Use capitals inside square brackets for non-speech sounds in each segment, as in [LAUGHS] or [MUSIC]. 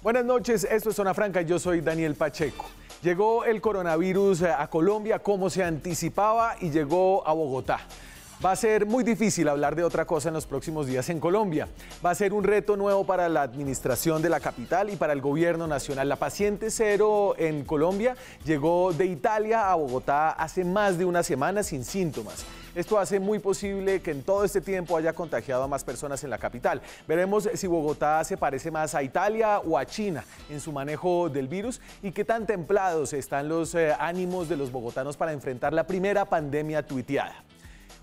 Buenas noches, esto es Zona Franca, yo soy Daniel Pacheco. Llegó el coronavirus a Colombia como se anticipaba y llegó a Bogotá. Va a ser muy difícil hablar de otra cosa en los próximos días en Colombia. Va a ser un reto nuevo para la administración de la capital y para el gobierno nacional. La paciente cero en Colombia llegó de Italia a Bogotá hace más de una semana sin síntomas. Esto hace muy posible que en todo este tiempo haya contagiado a más personas en la capital. Veremos si Bogotá se parece más a Italia o a China en su manejo del virus y qué tan templados están los eh, ánimos de los bogotanos para enfrentar la primera pandemia tuiteada.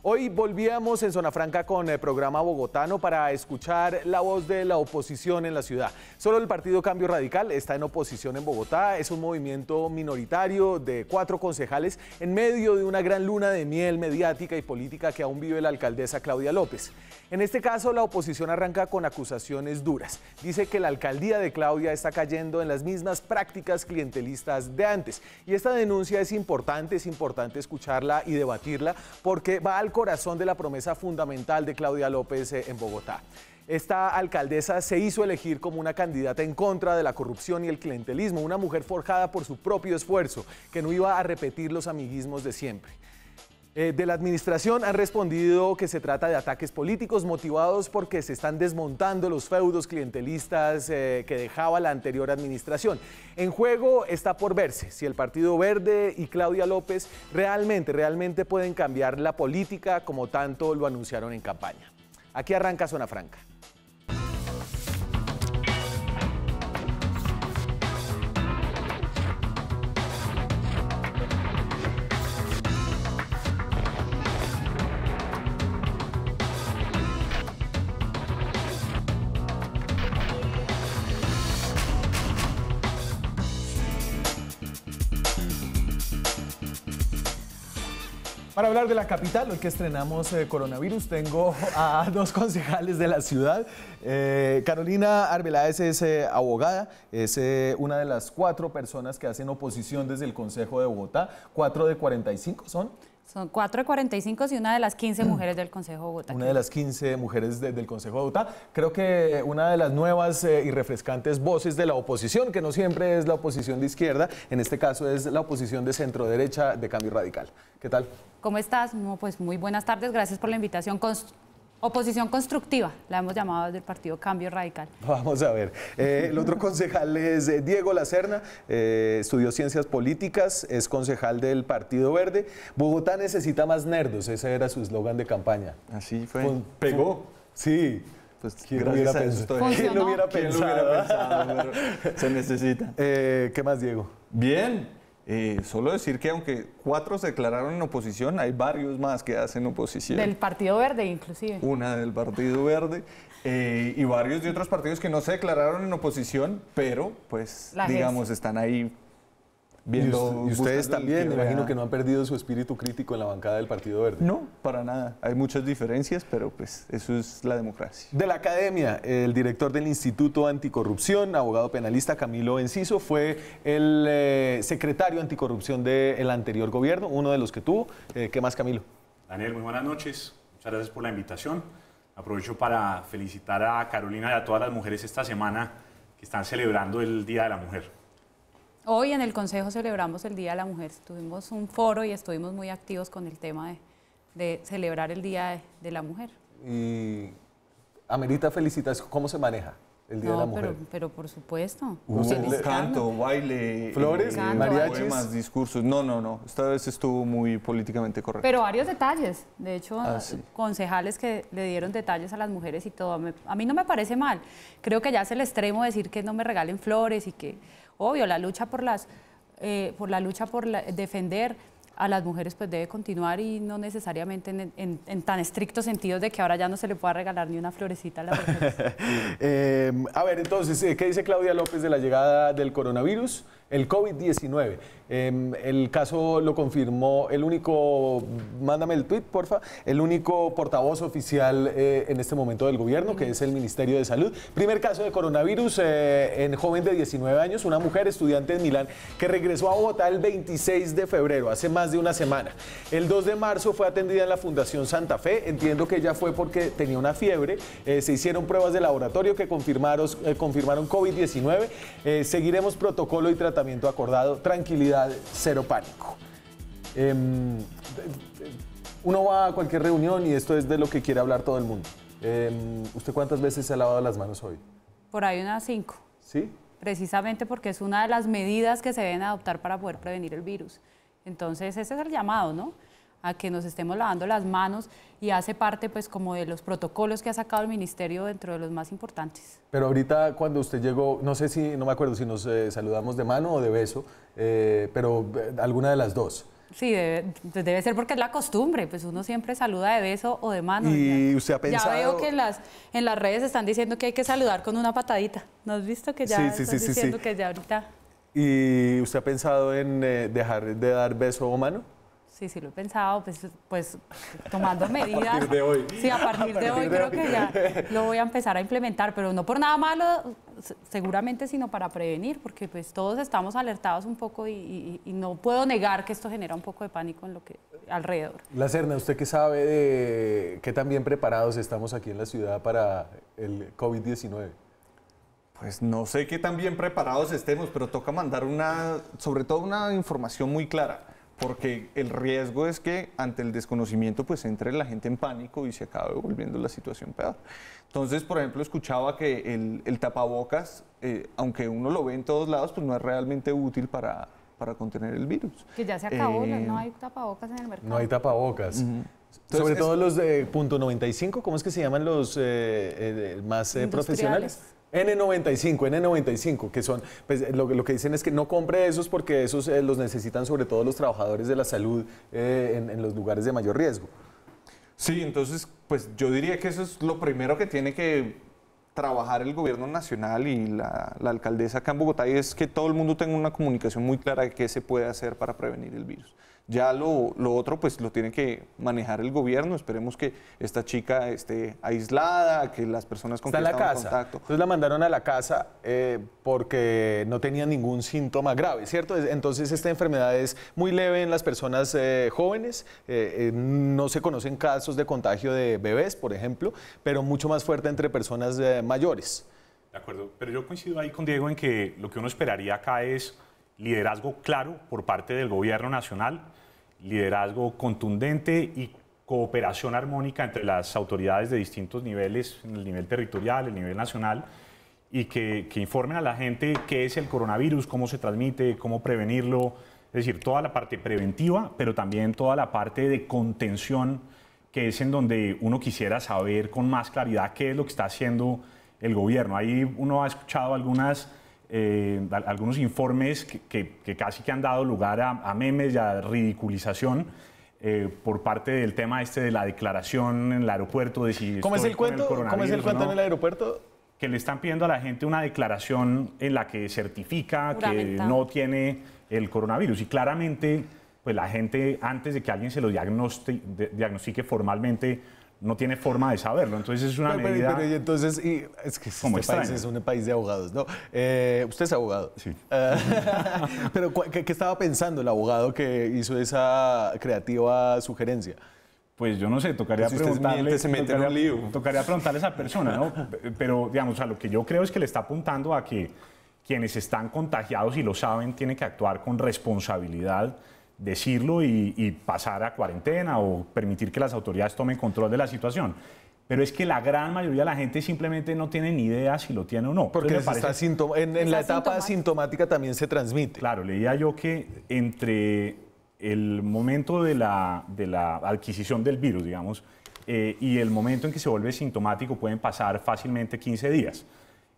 Hoy volvíamos en Zona Franca con el programa bogotano para escuchar la voz de la oposición en la ciudad. Solo el partido Cambio Radical está en oposición en Bogotá. Es un movimiento minoritario de cuatro concejales en medio de una gran luna de miel mediática y política que aún vive la alcaldesa Claudia López. En este caso, la oposición arranca con acusaciones duras. Dice que la alcaldía de Claudia está cayendo en las mismas prácticas clientelistas de antes. Y esta denuncia es importante, es importante escucharla y debatirla porque va al corazón de la promesa fundamental de Claudia López eh, en Bogotá. Esta alcaldesa se hizo elegir como una candidata en contra de la corrupción y el clientelismo, una mujer forjada por su propio esfuerzo, que no iba a repetir los amiguismos de siempre. Eh, de la administración han respondido que se trata de ataques políticos motivados porque se están desmontando los feudos clientelistas eh, que dejaba la anterior administración. En juego está por verse si el Partido Verde y Claudia López realmente, realmente pueden cambiar la política como tanto lo anunciaron en campaña. Aquí arranca Zona Franca. hablar de la capital, hoy que estrenamos eh, coronavirus, tengo [LAUGHS] a dos concejales de la ciudad. Eh, Carolina Arbeláez es eh, abogada, es una de las cuatro personas que hacen oposición desde el Consejo de Bogotá. Cuatro de 45 son. Son 4 de 45 y una de las 15 mm. mujeres del Consejo de Bogotá. Una de las 15 mujeres del Consejo de Bogotá. Creo que una de las nuevas eh, y refrescantes voces de la oposición, que no siempre es la oposición de izquierda, en este caso es la oposición de centro derecha de Cambio Radical. ¿Qué tal? ¿Cómo estás? pues muy buenas tardes, gracias por la invitación. Oposición constructiva, la hemos llamado desde el partido Cambio Radical. [LAUGHS] Vamos a ver. Eh, el otro concejal es eh, Diego Lacerna, eh, estudió Ciencias Políticas, es concejal del Partido Verde. Bogotá necesita más nerdos, ese era su eslogan de campaña. Así fue. pegó, sí. Pues, ¿quién, lo hubiera, pensado? lo hubiera pensado? Se necesita. ¿Qué más, Diego? Bien. Eh, solo decir que aunque cuatro se declararon en oposición, hay varios más que hacen oposición. Del Partido Verde, inclusive. Una del Partido Verde eh, y varios de otros partidos que no se declararon en oposición, pero pues digamos, están ahí viendo. Y, ustedes también, me imagino que no han perdido su espíritu crítico en la bancada del Partido Verde. No, para nada. Hay muchas diferencias, pero pues eso es la democracia. De la academia, el director del Instituto Anticorrupción, abogado penalista Camilo Enciso, fue el eh, secretario anticorrupción del anterior gobierno, uno de los que tuvo. Eh, ¿Qué más, Camilo? Daniel, muy buenas noches. Muchas gracias por la invitación. Aprovecho para felicitar a Carolina y a todas las mujeres esta semana que están celebrando el Día de la Mujer. Hoy en el Consejo celebramos el Día de la Mujer. Tuvimos un foro y estuvimos muy activos con el tema de, celebrar el Día de, la Mujer. Y Amerita, felicitaciones. ¿Cómo se maneja? El Día de la Mujer. Pero, pero por supuesto. canto, baile, flores, eh, mariachis. más discursos. No, no, no. Esta vez estuvo muy políticamente correcto. Pero varios detalles. De hecho, ah, concejales que le dieron detalles a las mujeres y todo. A mí no me parece mal. Creo que ya es el extremo decir que no me regalen flores y que Obvio, la lucha por las, eh, la lucha por defender a las mujeres pues debe continuar y no necesariamente en, tan estricto sentido de que ahora ya no se le pueda regalar ni una florecita a las mujeres. [LAUGHS] Eh, a ver, entonces, eh, ¿qué dice Claudia López de la llegada del coronavirus? El COVID-19. Em, el caso lo confirmó el único, mándame el tweet, porfa, el único portavoz oficial eh, en este momento del gobierno, que es el Ministerio de Salud. Primer caso de coronavirus eh, en joven de 19 años, una mujer estudiante en Milán que regresó a Bogotá el 26 de febrero, hace más de una semana. El 2 de marzo fue atendida en la Fundación Santa Fe. Entiendo que ella fue porque tenía una fiebre. Eh, se hicieron pruebas de laboratorio que confirmaron, confirmaron COVID-19. seguiremos protocolo y tratamiento tratamiento acordado, tranquilidad, cero pánico. Em, uno va a cualquier reunión y esto es de lo que quiere hablar todo el mundo. Em, ¿Usted cuántas veces se ha lavado las manos hoy? Por ahí unas cinco. ¿Sí? Precisamente porque es una de las medidas que se deben adoptar para poder prevenir el virus. Entonces, ese es el llamado, ¿no? a que nos estemos lavando las manos y hace parte pues como de los protocolos que ha sacado el ministerio dentro de los más importantes. Pero ahorita cuando usted llegó, no sé si, no me acuerdo si nos eh, saludamos de mano o de beso, eh, pero eh, alguna de las dos. Sí, debe, ser porque es la costumbre, pues uno siempre saluda de beso o de mano. Y usted ha pensado... Ya veo que en las, en las redes están diciendo que hay que saludar con una patadita. ¿No has visto que ya están diciendo que ya ahorita... ¿Y usted ha pensado en dejar de dar beso o mano? sí, sí lo he pensado, pues, pues tomando medidas. [LAUGHS] A partir de hoy. Sí, a partir, de hoy creo que ya lo voy a empezar a implementar, pero no por nada malo, seguramente, sino para prevenir, porque pues todos estamos alertados un poco y, no puedo negar que esto genera un poco de pánico en lo que alrededor. La Serna, ¿usted qué sabe de qué tan bien preparados estamos aquí en la ciudad para el COVID-19? Pues no sé qué tan bien preparados estemos, pero toca mandar una, sobre todo una información muy clara porque el riesgo es que ante el desconocimiento pues entre la gente en pánico y se acabe volviendo la situación peor. Entonces, por ejemplo, escuchaba que el, tapabocas, eh, aunque uno lo ve en todos lados, pues no es realmente útil para, contener el virus. Que ya se acabó, no eh, hay tapabocas en el mercado. No hay tapabocas. Sobre todo los de punto .95, ¿cómo es que se llaman los eh, más profesionales? N95, N95, que son, pues lo, que dicen es que no compre esos porque esos eh, los necesitan sobre todo los trabajadores de la salud eh, en, los lugares de mayor riesgo. Sí, entonces, pues yo diría que eso es lo primero que tiene que trabajar el gobierno nacional y la, la, alcaldesa acá en Bogotá y es que todo el mundo tenga una comunicación muy clara de qué se puede hacer para prevenir el virus. Ya lo, lo, otro pues lo tiene que manejar el gobierno. Esperemos que esta chica esté aislada, que las personas con Está en la casa. contacto. Entonces la mandaron a la casa eh, porque no tenía ningún síntoma grave, ¿cierto? Entonces esta enfermedad es muy leve en las personas eh, jóvenes. Eh, no se conocen casos de contagio de bebés, por ejemplo, pero mucho más fuerte entre personas mayores. De acuerdo, pero yo coincido ahí con Diego en que lo que uno esperaría acá es liderazgo claro por parte del gobierno nacional, liderazgo contundente y cooperación armónica entre las autoridades de distintos niveles, en el nivel territorial, el nivel nacional, y que, que, informen a la gente qué es el coronavirus, cómo se transmite, cómo prevenirlo, es decir, toda la parte preventiva, pero también toda la parte de contención, que es en donde uno quisiera saber con más claridad qué es lo que está haciendo el gobierno. Ahí uno ha escuchado algunas eh, algunos informes que, casi que han dado lugar a, memes y a ridiculización. Eh, por parte del tema este de la declaración en el aeropuerto de ¿Cómo es el cuento? ¿Cómo es el cuento en el aeropuerto? Que le están pidiendo a la gente una declaración en la que certifica que no tiene el coronavirus y claramente pues la gente antes de que alguien se lo diagnostique formalmente no tiene forma de saberlo. Entonces es una medida... entonces, es que este es un país de abogados, ¿no? Eh, usted es abogado. Sí. Ah, [LAUGHS] pero ¿qué, estaba pensando el abogado que hizo esa creativa sugerencia? Pues yo no sé, tocaría preguntarle... tocaría, a esa persona, ¿no? Pero, digamos, a lo que yo creo es que le está apuntando a que quienes están contagiados y lo saben tienen que actuar con responsabilidad decirlo y, pasar a cuarentena o permitir que las autoridades tomen control de la situación. Pero es que la gran mayoría de la gente simplemente no tiene ni idea si lo tiene o no. Porque en, la etapa sintomática también se transmite. Claro, leía yo que entre el momento de la, adquisición del virus, digamos, eh, y el momento en que se vuelve sintomático pueden pasar fácilmente 15 días.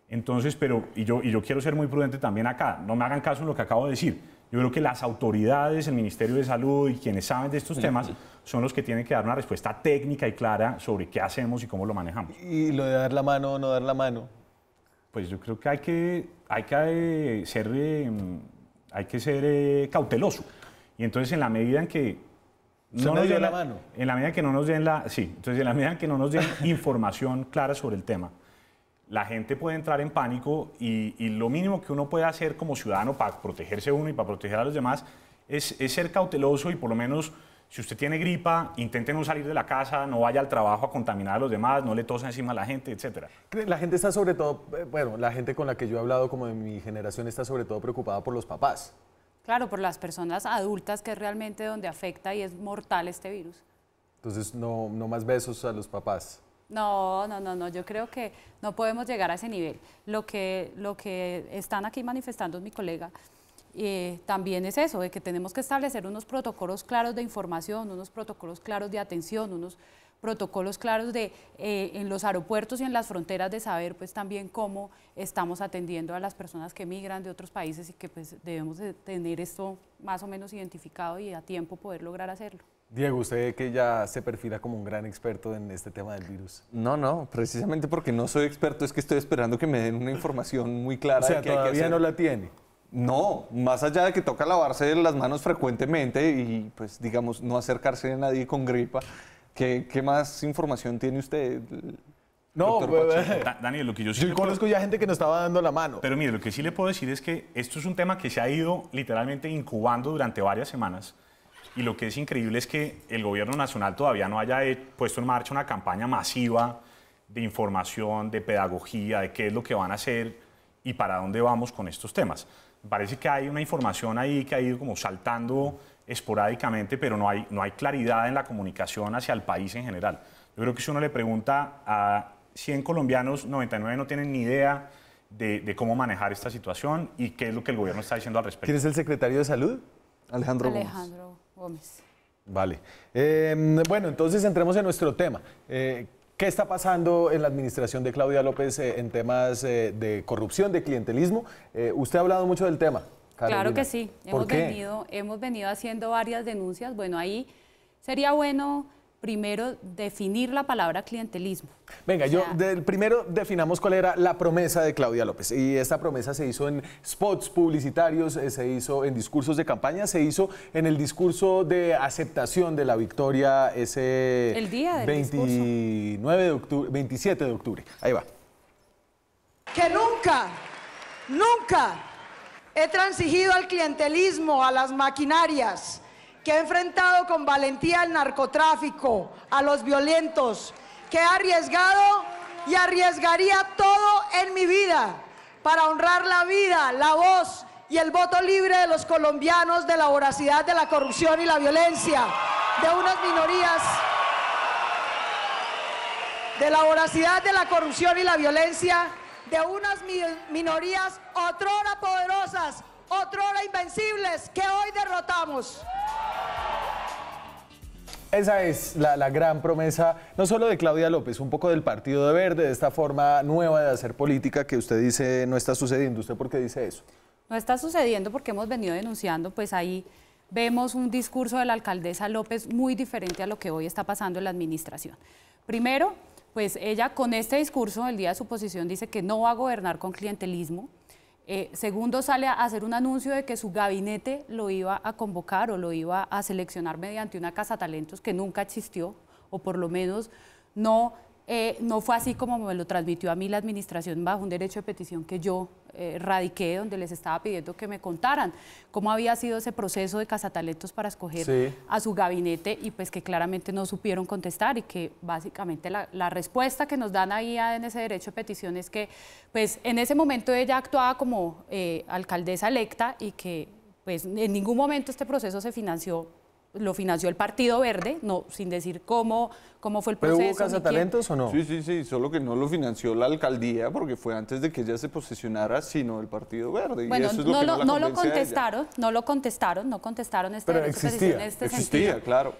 Entonces, pero, yo, y yo quiero ser muy prudente también acá, no me hagan caso en lo que acabo de decir yo creo que las autoridades, el Ministerio de Salud y quienes saben de estos temas son los que tienen que dar una respuesta técnica y clara sobre qué hacemos y cómo lo manejamos. ¿Y lo de dar la mano o no dar la mano? Pues yo creo que hay que, hay que eh, ser, eh, hay que ser eh, cauteloso. Y entonces en la medida que no nos den la, En la medida que no nos den entonces en la medida en que no nos den [LAUGHS] información clara sobre el tema, la gente puede entrar en pánico y, lo mínimo que uno puede hacer como ciudadano para protegerse uno y para proteger a los demás es, ser cauteloso y por lo menos si usted tiene gripa, intente no salir de la casa, no vaya al trabajo a contaminar a los demás, no le tosa encima a la gente, etc. La gente está sobre todo, eh, bueno, la gente con la que yo he hablado como de mi generación está sobre todo preocupada por los papás. Claro, por las personas adultas que es realmente donde afecta y es mortal este virus. Entonces, no, no más besos a los papás. No, no, no, no, yo creo que no podemos llegar a ese nivel. Lo que, lo que están aquí manifestando mi colega eh, también es eso, de que tenemos que establecer unos protocolos claros de información, unos protocolos claros de atención, unos protocolos claros de eh, en los aeropuertos y en las fronteras de saber pues también cómo estamos atendiendo a las personas que migran de otros países y que pues debemos tener esto más o menos identificado y a tiempo poder lograr hacerlo. Diego, usted que ya se perfila como un gran experto en este tema del virus. No, no, precisamente porque no soy experto, es que estoy esperando que me den una información muy clara. O sea, que todavía no la tiene. No, más allá de que toca lavarse las manos frecuentemente y, pues, digamos, no acercarse a nadie con gripa, ¿qué, más información tiene usted? No, pues, [LAUGHS] Daniel, lo que yo sí. conozco ya gente que no estaba dando la mano. Pero mire, lo que sí le puedo decir es que esto es un tema que se ha ido literalmente incubando durante varias semanas y lo que es increíble es que el gobierno nacional todavía no haya eh, puesto en marcha una campaña masiva de información, de pedagogía, de qué es lo que van a hacer y para dónde vamos con estos temas. Parece que hay una información ahí que ha ido como saltando esporádicamente, pero no hay, claridad en la comunicación hacia el país en general. Yo creo que si uno le pregunta a 100 colombianos, 99 no tienen ni idea de, cómo manejar esta situación y qué es lo que el gobierno está diciendo al respecto. ¿Quién es el secretario de Salud? Alejandro, Alejandro. Gómez. Gómez. Vale. Em, bueno, entonces entremos en nuestro tema. Eh, ¿Qué está pasando en la administración de Claudia López eh, en temas eh, de corrupción, de clientelismo? usted ha hablado mucho del tema. Claro que sí. hemos, Venido, hemos venido haciendo varias denuncias. Bueno, ahí sería bueno primero definir la palabra clientelismo. Venga, yo primero definamos cuál era la promesa de Claudia López. Y esta promesa se hizo en spots publicitarios, eh, se hizo en discursos de campaña, se hizo en el discurso de aceptación de la victoria ese el día 29 de octubre, 27 de octubre. Ahí va. Que nunca, nunca he transigido al clientelismo, a las maquinarias que ha enfrentado con valentía al narcotráfico, a los violentos, que ha arriesgado y arriesgaría todo en mi vida para honrar la vida, la voz y el voto libre de los colombianos de la voracidad de la corrupción y la violencia, de unas minorías, de la voracidad de la corrupción y la violencia, de unas minorías otrora poderosas, otro hora invencibles que hoy derrotamos. Esa es la, la, gran promesa, no solo de Claudia López, un poco del Partido de Verde, de esta forma nueva de hacer política que usted dice no está sucediendo. ¿Usted por qué dice eso? No está sucediendo porque hemos venido denunciando, pues ahí vemos un discurso de la alcaldesa López muy diferente a lo que hoy está pasando en la administración. Primero, pues ella con este discurso el día de su posición dice que no va a gobernar con clientelismo, eh, segundo, sale a hacer un anuncio de que su gabinete lo iba a convocar o lo iba a seleccionar mediante una casa talentos que nunca existió, o por lo menos no eh, no fue así como me lo transmitió a mí la administración bajo un derecho de petición que yo eh, radiqué, donde les estaba pidiendo que me contaran cómo había sido ese proceso de cazatalentos para escoger a su gabinete y pues que claramente no supieron contestar y que básicamente la, respuesta que nos dan ahí en ese derecho de petición es que pues en ese momento ella actuaba como eh, alcaldesa electa y que pues en ningún momento este proceso se financió lo financió el Partido Verde, no, sin decir cómo, cómo fue el proceso. o no? Sí, sí, sí, solo que no lo financió la alcaldía porque fue antes de que ella se posicionara, sino el Partido Verde. Bueno, no, lo, contestaron, no lo contestaron, no contestaron este Pero existía, claro.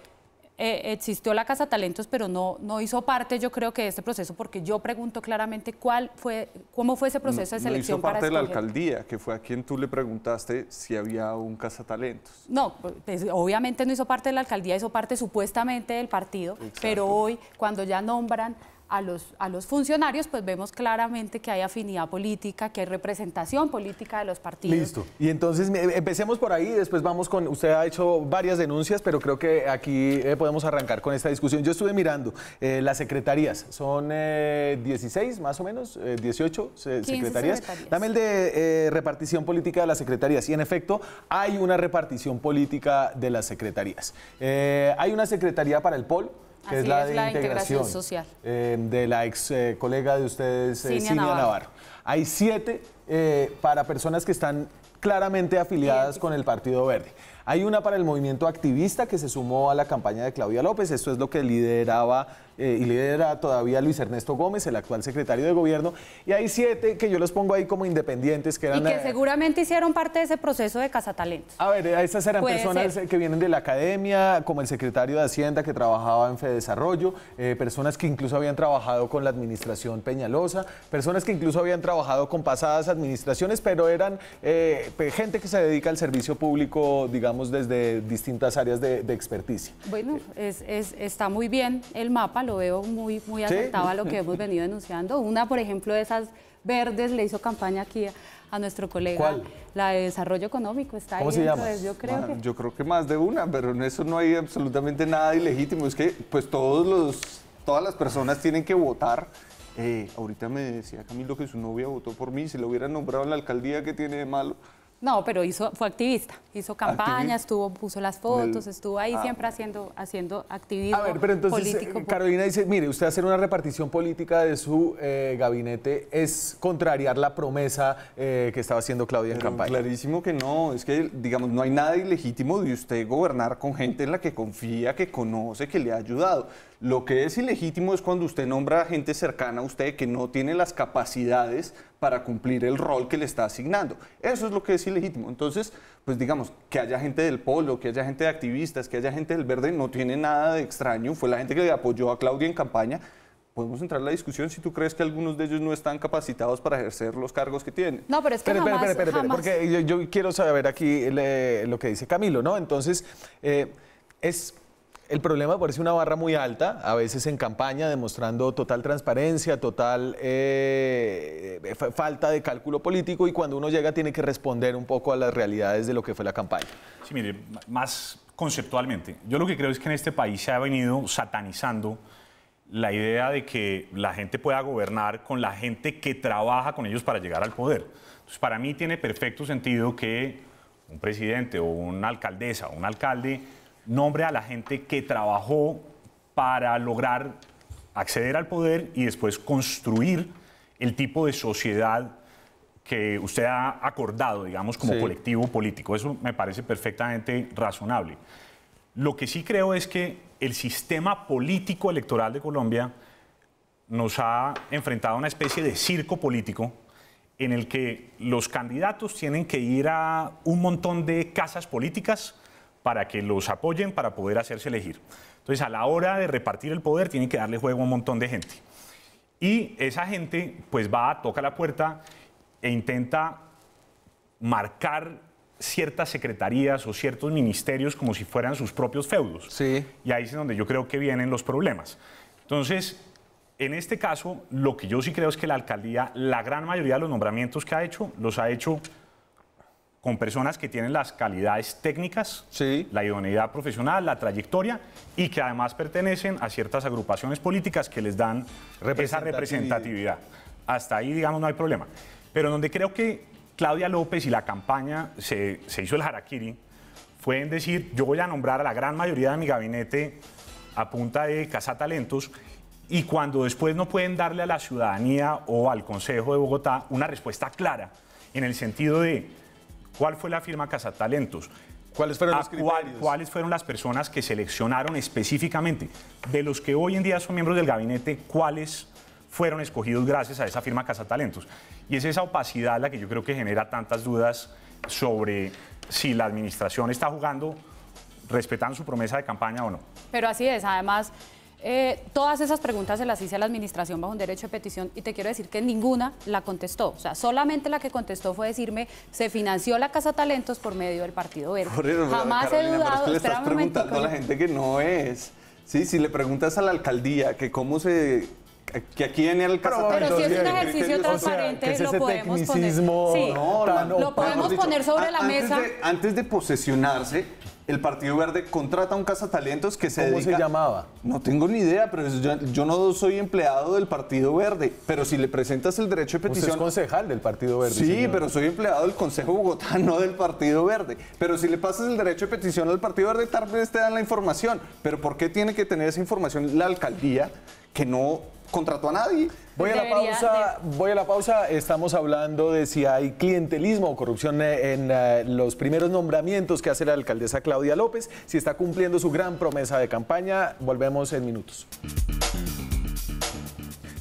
Eh, existió la Casa Talentos, pero no, no hizo parte, yo creo que de este proceso, porque yo pregunto claramente cuál fue, cómo fue ese proceso de selección. hizo parte de la alcaldía, que fue a quien tú le preguntaste si había un Casa Talentos. No, pues, obviamente no hizo parte de la alcaldía, hizo parte supuestamente del partido, pero hoy, cuando ya nombran a los, funcionarios, pues vemos claramente que hay afinidad política, que hay representación política de los partidos. Listo. Y entonces empecemos por ahí, después vamos con, usted ha hecho varias denuncias, pero creo que aquí eh, podemos arrancar con esta discusión. Yo estuve mirando eh, las secretarías, son 16 eh, más o menos, 18 secretarías. secretarías. Dame el de repartición política de las secretarías. Y en efecto, hay una repartición política de las secretarías. hay una secretaría para el POL es la, integración, social. Eh, de la ex eh, colega de ustedes, Silvia eh, Navarro. Hay siete para personas que están claramente afiliadas con el Partido Verde. Hay una para el movimiento activista que se sumó a la campaña de Claudia López, esto es lo que lideraba eh, y lidera todavía Luis Ernesto Gómez, el actual secretario de gobierno, y hay siete que yo los pongo ahí como independientes que eran... Y que eh, seguramente hicieron parte de ese proceso de cazatalentos. A ver, eh, estas eran personas que vienen de la academia, como el secretario de Hacienda que trabajaba en Fedesarrollo, personas que incluso habían trabajado con la administración Peñalosa, personas que incluso habían trabajado con pasadas administraciones, pero eran gente que se dedica al servicio público, digamos, desde distintas áreas de, experticia. Bueno, es, está muy bien el mapa, lo veo muy, muy acertado a lo que hemos venido denunciando. Una, por ejemplo, de esas verdes le hizo campaña aquí a, nuestro colega. La de desarrollo económico está ahí. yo, creo que... yo creo que más de una, pero en eso no hay absolutamente nada ilegítimo. Es que pues todos los, todas las personas tienen que votar. Eh, ahorita me decía Camilo que su novia votó por mí, si lo hubiera nombrado en la alcaldía, ¿qué tiene de malo? No, pero hizo, fue activista, hizo campaña, estuvo, puso las fotos, estuvo ahí ah, siempre haciendo, haciendo activismo. Eh, político. Carolina dice, mire, usted hacer una repartición política de su eh, gabinete es contrariar la promesa eh, que estaba haciendo Claudia en campaña. Clarísimo que no, es que digamos, no hay nada ilegítimo de usted gobernar con gente en la que confía, que conoce, que le ha ayudado. Lo que es ilegítimo es cuando usted nombra a gente cercana a usted que no tiene las capacidades para cumplir el rol que le está asignando. Eso es lo que es ilegítimo. Entonces, pues digamos, que haya gente del polo, que haya gente de activistas, que haya gente del verde, no tiene nada de extraño. Fue la gente que apoyó a Claudia en campaña. Podemos entrar en la discusión si tú crees que algunos de ellos no están capacitados para ejercer los cargos que tienen. No, pero es que jamás, Espera, porque yo, quiero saber aquí lo que dice Camilo, ¿no? Entonces, eh, es el problema parece una barra muy alta, a veces en campaña, demostrando total transparencia, total eh, falta de cálculo político y cuando uno llega tiene que responder un poco a las realidades de lo que fue la campaña. Sí, mire, más conceptualmente, yo lo que creo es que en este país se ha venido satanizando la idea de que la gente pueda gobernar con la gente que trabaja con ellos para llegar al poder. Entonces, para mí tiene perfecto sentido que un presidente o una alcaldesa o un alcalde nombre a la gente que trabajó para lograr acceder al poder y después construir el tipo de sociedad que usted ha acordado, digamos, como colectivo político. Eso me parece perfectamente razonable. Lo que sí creo es que el sistema político electoral de Colombia nos ha enfrentado a una especie de circo político en el que los candidatos tienen que ir a un montón de casas políticas para que los apoyen para poder hacerse elegir. Entonces, a la hora de repartir el poder, tiene que darle juego a un montón de gente. Y esa gente, pues va, toca la puerta e intenta marcar ciertas secretarías o ciertos ministerios como si fueran sus propios feudos. Sí. Y ahí es donde yo creo que vienen los problemas. Entonces, en este caso, lo que yo sí creo es que la alcaldía, la gran mayoría de los nombramientos que ha hecho, los ha hecho con personas que tienen las calidades técnicas, la idoneidad profesional, la trayectoria y que además pertenecen a ciertas agrupaciones políticas que les dan esa representatividad. Hasta ahí, digamos, no hay problema. Pero donde creo que Claudia López y la campaña se, hizo el harakiri fue en decir, yo voy a nombrar a la gran mayoría de mi gabinete a punta de Casa Talentos y cuando después no pueden darle a la ciudadanía o al Consejo de Bogotá una respuesta clara en el sentido de ¿Cuál fue la firma Cazatalentos? ¿Cuáles fueron ¿Cuáles fueron las personas que seleccionaron específicamente? De los que hoy en día son miembros del gabinete, ¿cuáles fueron escogidos gracias a esa firma Talentos? Y es esa opacidad la que yo creo que genera tantas dudas sobre si la administración está jugando respetando su promesa de campaña o no. Pero así es, además... Eh, todas esas preguntas se las hice a la administración bajo un derecho de petición y te quiero decir que ninguna la contestó. O sea, solamente la que contestó fue decirme, se financió la Casa Talentos por medio del Partido Verde. Jamás he dudado. preguntando la gente que no es. Sí, si le preguntas a la alcaldía que cómo se que aquí en el pero, pero si es un ejercicio transparente lo podemos poner lo podemos poner sobre la mesa antes de posesionarse el Partido Verde contrata un Talentos que se ¿Cómo se llamaba? No tengo ni idea, pero yo, no soy empleado del Partido Verde, pero si le presentas el derecho de petición... Usted es concejal del Partido Verde. Sí, pero soy empleado del Consejo Bogotá, [LAUGHS] no del Partido Verde. Pero si le pasas el derecho de petición al Partido Verde, tal vez te dan la información. Pero ¿por qué tiene que tener esa información la alcaldía que no contrató a nadie. Voy a, la pausa, voy a la pausa, estamos hablando de si hay clientelismo o corrupción eh, en, eh, los primeros nombramientos que hace la alcaldesa Claudia López, si está cumpliendo su gran promesa de campaña. Volvemos en minutos.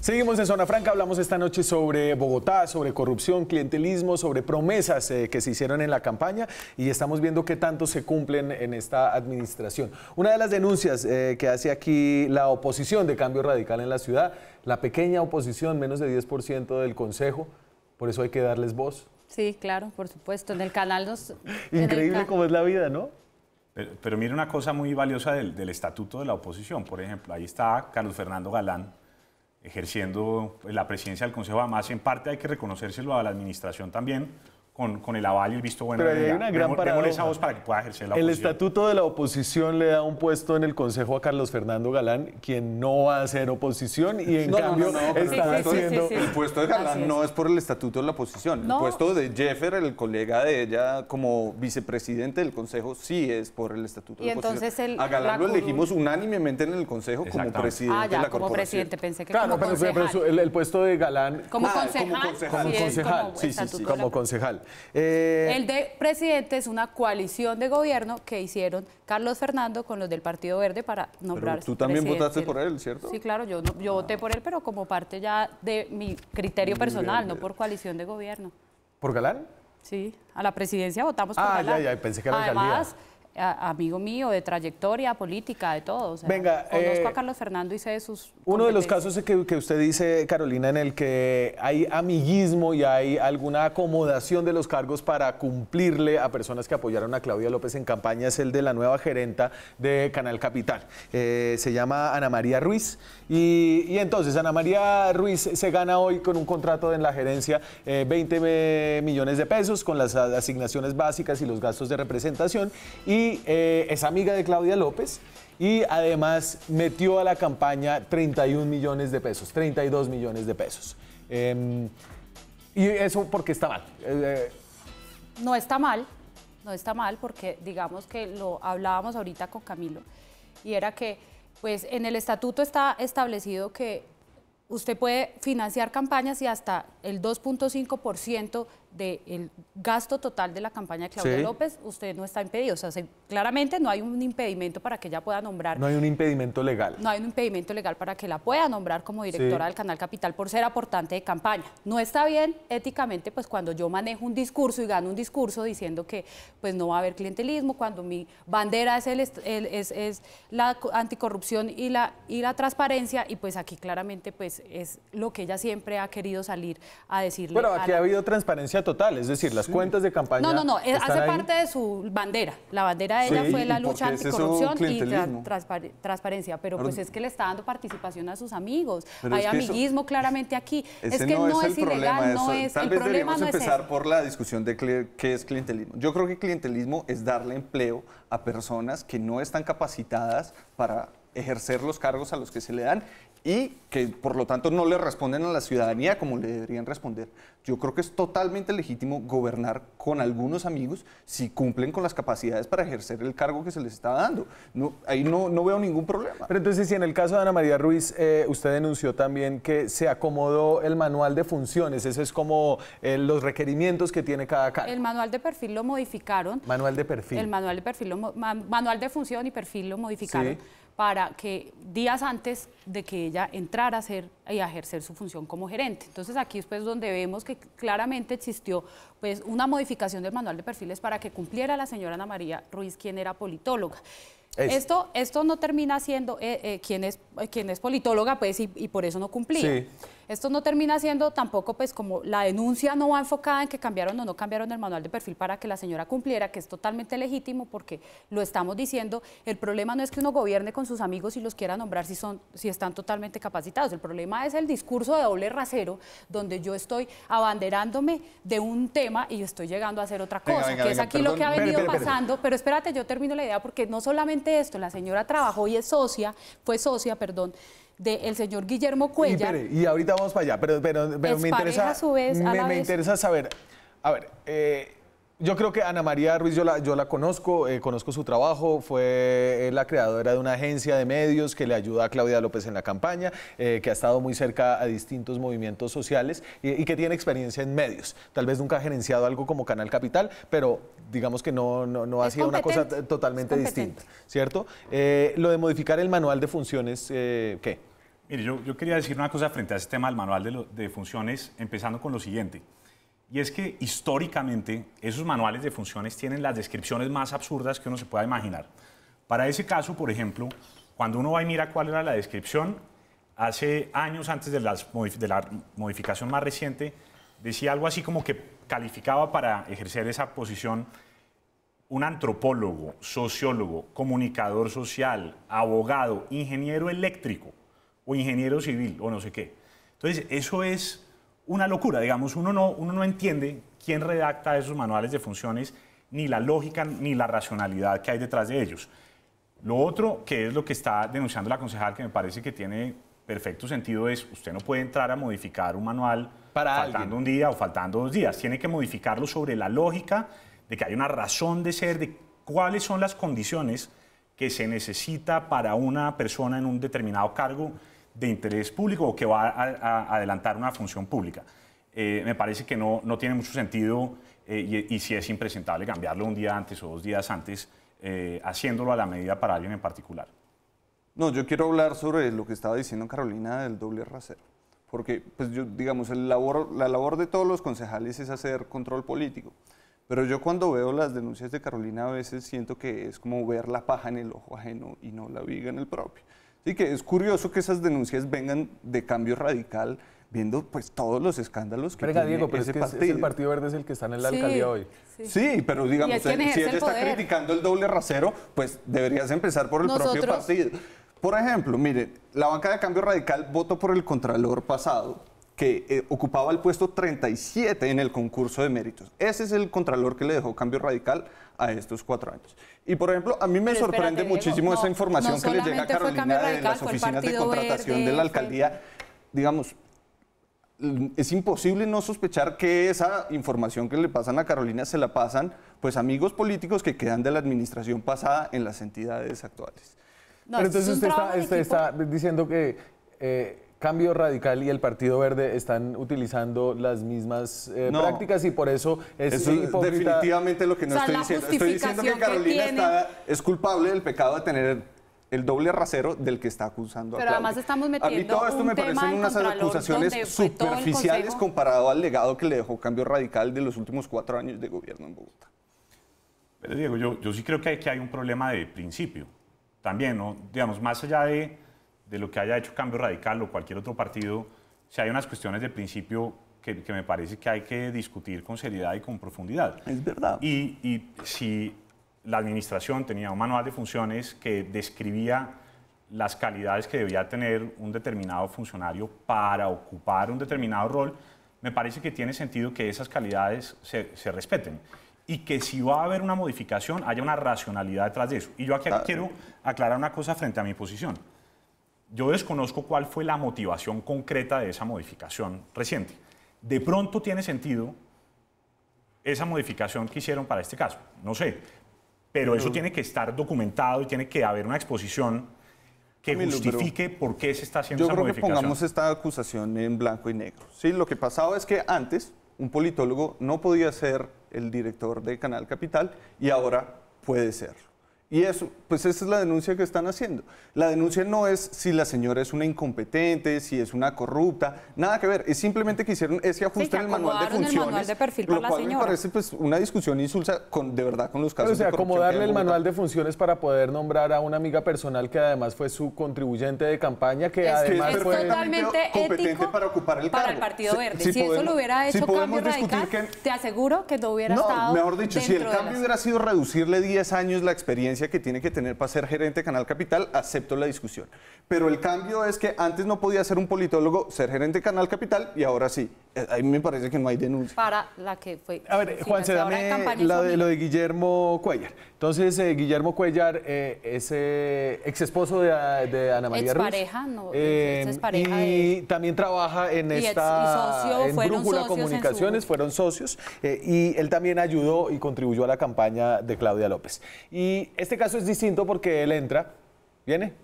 Seguimos en Zona Franca, hablamos esta noche sobre Bogotá, sobre corrupción, clientelismo, sobre promesas eh, que se hicieron en la campaña y estamos viendo qué tanto se cumplen en esta administración. Una de las denuncias eh, que hace aquí la oposición de cambio radical en la ciudad, la pequeña oposición, menos de 10% del Consejo, por eso hay que darles voz. Sí, claro, por supuesto, en el canal 2. Increíble cómo es la vida, ¿no? Pero, mire una cosa muy valiosa del estatuto de la oposición, por ejemplo, ahí está Carlos Fernando Galán, ejerciendo la presidencia del Consejo. Además, en parte hay que reconocérselo a la administración también, con, el aval y el visto bueno. Pero hay una gran para que pueda ejercer la El estatuto de la oposición le da un puesto en el Consejo a Carlos Fernando Galán, quien no va a ser oposición y en cambio no, está el, el puesto de Galán no es por el estatuto de la oposición. El puesto de Jeffer, el colega de ella, como vicepresidente del Consejo, sí es por el estatuto de la oposición. Entonces el, a Galán lo elegimos unánimemente en el Consejo como presidente ah, de la como presidente, pensé que claro, pero, el, puesto de Galán... Como ah, concejal. Como concejal, sí, como concejal. Eh, El de presidente es una coalición de gobierno que hicieron Carlos Fernando con los del Partido Verde para nombrarse. Pero tú también votaste por él, ¿cierto? Sí, claro, yo, voté por él, pero como parte ya de mi criterio personal, no eh. por coalición de gobierno. ¿Por Galán? Sí, a la presidencia votamos por Galán. Ah, ya, ya, pensé que era Además, amigo mío, de trayectoria política, de todos. Venga, conozco a eh, Carlos Fernando y sé de sus... Uno de los casos que, que usted dice, Carolina, en el que hay amiguismo y hay alguna acomodación de los cargos para cumplirle a personas que apoyaron a Claudia López en campaña es el de la nueva gerenta de Canal Capital. Eh, se llama Ana María Ruiz. Y, entonces, Ana María Ruiz se gana hoy con un contrato en la gerencia 20 eh, eh, millones de pesos con las asignaciones básicas y los gastos de representación y eh, es amiga de Claudia López y además metió a la campaña 31 millones de pesos, 32 millones de pesos. Em, y eso porque está mal. no está mal, no está mal porque digamos que lo hablábamos ahorita con Camilo y era que pues en el estatuto está establecido que usted puede financiar campañas y hasta el 2.5% del gasto total de la campaña de Claudia López, usted no está impedido. O sea, claramente no hay un impedimento para que ella pueda nombrar. No hay un impedimento legal. No hay un impedimento legal para que la pueda nombrar como directora del Canal Capital por ser aportante de campaña. No está bien éticamente, pues cuando yo manejo un discurso y gano un discurso diciendo que pues no va a haber clientelismo, cuando mi bandera es, el, es, la anticorrupción y la, y la transparencia, y pues aquí claramente pues es lo que ella siempre ha querido salir a decirle. Bueno, aquí ha habido transparencia total, es decir, las cuentas de campaña. No, no, no, eh, hace parte de su bandera. La bandera de ella fue la lucha anticorrupción y transparencia, pero pues es que le está dando participación a sus amigos. Hay amiguismo claramente aquí. Es que no, es, el ilegal, no es el problema no empezar por la discusión de qué es clientelismo. Yo creo que clientelismo es darle empleo a personas que no están capacitadas para ejercer los cargos a los que se le dan y que por lo tanto no le responden a la ciudadanía como le deberían responder. Yo creo que es totalmente legítimo gobernar con algunos amigos si cumplen con las capacidades para ejercer el cargo que se les está dando. No, ahí no, no veo ningún problema. Pero entonces, si en el caso de Ana María Ruiz, eh, usted denunció también que se acomodó el manual de funciones, ese es como eh, los requerimientos que tiene cada cargo. El manual de perfil lo modificaron. Manual de perfil. El manual de perfil, manual de función y perfil lo modificaron. Sí para que días antes de que ella entrara a y ejercer su función como gerente. Entonces aquí es pues donde vemos que claramente existió pues una modificación del manual de perfiles para que cumpliera la señora Ana María Ruiz, quien era politóloga. Esto, esto no termina siendo eh, eh, quien, es, eh, es politóloga, pues, y, y por eso no cumplía. Esto no termina siendo tampoco, pues como la denuncia no va enfocada en que cambiaron o no cambiaron el manual de perfil para que la señora cumpliera, que es totalmente legítimo porque lo estamos diciendo, el problema no es que uno gobierne con sus amigos y los quiera nombrar si, son, si están totalmente capacitados, el problema es el discurso de doble rasero donde yo estoy abanderándome de un tema y estoy llegando a hacer otra cosa, que es aquí lo que ha venido pasando, pero espérate, yo termino la idea porque no solamente esto, la señora trabajó y es socia, fue socia, perdón, del señor Guillermo Cuellar. Y, ahorita vamos para allá, pero, pero, me interesa. A me, interesa saber. A ver, eh, yo creo que Ana María Ruiz, yo la, conozco, eh, conozco su trabajo, fue eh, la creadora de una agencia de medios que le ayuda a Claudia López en la campaña, eh, que ha estado muy cerca a distintos movimientos sociales y, que tiene experiencia en medios. Tal vez nunca ha gerenciado algo como Canal Capital, pero digamos que no, no, ha sido una cosa totalmente distinta, ¿cierto? lo de modificar el manual de funciones, ¿qué? Mire, yo, quería decir una cosa frente a ese tema del manual de funciones, empezando con lo siguiente. Y es que históricamente esos manuales de funciones tienen las descripciones más absurdas que uno se pueda imaginar. Para ese caso, por ejemplo, cuando uno va y mira cuál era la descripción, hace años antes de, la modificación más reciente, decía algo así como que calificaba para ejercer esa posición un antropólogo, sociólogo, comunicador social, abogado, ingeniero eléctrico o ingeniero civil o no sé qué. Entonces, eso es una locura, digamos, uno no, uno no entiende quién redacta esos manuales de funciones, ni la lógica, ni la racionalidad que hay detrás de ellos. Lo otro, que es lo que está denunciando la concejal, que me parece que tiene perfecto sentido, es usted no puede entrar a modificar un manual Para faltando un día o faltando dos días, tiene que modificarlo sobre la lógica de que hay una razón de ser, de cuáles son las condiciones que se necesita para una persona en un determinado cargo de interés público o que va a, adelantar una función pública. Eh, me parece que no, no tiene mucho sentido eh, y, si es impresentable cambiarlo un día antes o dos días antes, eh, haciéndolo a la medida para alguien en particular. No, yo quiero hablar sobre lo que estaba diciendo Carolina del doble rasero, porque pues digamos, el labor, la labor de todos los concejales es hacer control político. Pero yo cuando veo las denuncias de Carolina a veces siento que es como ver la paja en el ojo ajeno y no la viga en el propio. Y que es curioso que esas denuncias vengan de cambio radical viendo pues todos los escándalos que tiene Diego, pero es que el Partido Verde es el que está en la alcaldía hoy. Sí, pero digamos, eh, si ella está criticando el doble rasero, pues deberías empezar por el propio partido. Por ejemplo, mire, la banca de cambio radical votó por el Contralor pasado, que eh, ocupaba el puesto 37 en el concurso de méritos. Ese es el Contralor que le dejó cambio radical a estos cuatro años. Y por ejemplo, a mí me sorprende muchísimo esa información que le llega a Carolina de las oficinas de contratación de la alcaldía. Digamos, es imposible no sospechar que esa información que le pasan a Carolina se la pasan pues amigos políticos que quedan de la administración pasada en las entidades actuales. Pero entonces usted, está, diciendo que eh, Cambio Radical y el Partido Verde están utilizando las mismas eh, prácticas y por eso es definitivamente lo que no estoy diciendo. Estoy diciendo que Carolina es culpable del pecado de tener el doble rasero del que está acusando Pero a Pero además estamos metiendo A mí todo esto me parecen unas acusaciones superficiales comparado al legado que le dejó Cambio Radical de los últimos cuatro años de gobierno en Bogotá. Pero Diego, yo, sí creo que hay, hay un problema de principio. También, digamos, más allá de de lo que haya hecho Cambio Radical o cualquier otro partido, si hay unas cuestiones de principio que, me parece que hay que discutir con seriedad y con profundidad. Es verdad. Y, si la administración tenía un manual de funciones que describía las calidades que debía tener un determinado funcionario para ocupar un determinado rol, me parece que tiene sentido que esas calidades se, se respeten y que si va a haber una modificación haya una racionalidad detrás de eso. Y yo aquí ah. quiero aclarar una cosa frente a mi posición. Yo desconozco cuál fue la motivación concreta de esa modificación reciente. De pronto tiene sentido esa modificación que hicieron para este caso, no sé, pero eso tiene que estar documentado y tiene que haber una exposición que justifique por qué se está haciendo yo creo que pongamos esta acusación en blanco y negro. Sí, lo que pasaba es que antes un politólogo no podía ser el director de Canal Capital y ahora puede serlo. Y eso, pues esa es la denuncia que están haciendo. La denuncia no es si la señora es una incompetente, si es una corrupta, nada que ver. Es simplemente que hicieron ese ajuste en el manual de funciones. perfil parece pues una discusión insulsa de verdad con los casos. Pero, o sea, acomodarle el manual de funciones para poder nombrar a una amiga personal que además fue su contribuyente de campaña, que además fue totalmente competente para ocupar el Para el Partido Verde. Si, eso lo hubiera hecho cambio radical, te aseguro que no hubiera no, estado Mejor dicho, si el cambio hubiera sido reducirle 10 años la experiencia que tiene que tener para ser gerente de Canal Capital, acepto la discusión. Pero el cambio es que antes no podía ser un politólogo, ser gerente de Canal Capital y ahora sí. Eh, a mí me parece que no hay denuncia. Para la que fue. A ver, Juan, se dame la de, lo de Guillermo Cuellar. Entonces, eh, Guillermo Cuellar eh, es eh, ex esposo ah, de, Ana María Ruiz. Pareja, no, pareja. Y también trabaja en esta. Comunicaciones, fueron socios. y él también ayudó y contribuyó a la campaña de Claudia López. Y este caso es distinto porque él entra, ¿viene?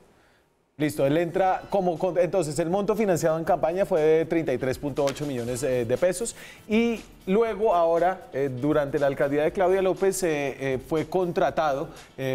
Listo, él entra como... Entonces, el monto financiado en campaña fue de 33.8 millones eh, de pesos y Luego, ahora, eh, durante la alcaldía de Claudia López, eh, eh, fue contratado